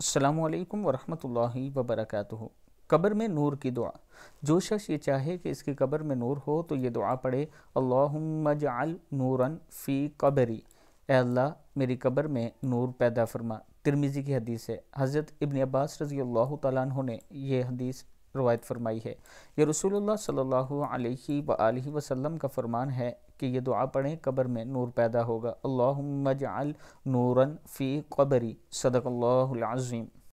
अल्लाम वरहमतुल्लाहि वबरक कब्र में नूर की दुआ जो शख्स ये चाहे कि इसकी कब्र में नूर हो तो ये दुआ पढ़े अल्लाजाल नूरन फ़ी कबरी अल्लाह मेरी कब्र में नूर पैदा फरमा तिरमिज़ी की हदीस है हज़रत इबन अब्बास रज़ी अल्लाह तु ने यह हदीस रवायत फरमाई है ये रसूलुल्लाह सल्लल्लाहु अलैहि व वसल्लम का फ़रमान है कि ये दुआ पढ़ें कब्र में नूर पैदा होगा अल्लाह मजाल नूरन फ़ी कबरी सदकल्लाज़ीम